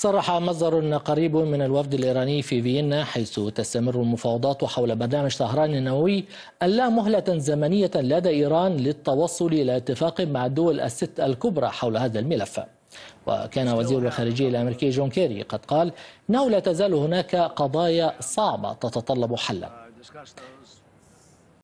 صرح مصدر قريب من الوفد الإيراني في فيينا حيث تستمر المفاوضات حول برنامج طهران النووي ألا مهلة زمنية لدى إيران للتوصل إلى اتفاق مع الدول الست الكبرى حول هذا الملف وكان وزير الخارجية الأمريكي جون كيري قد قال إنه لا تزال هناك قضايا صعبة تتطلب حلا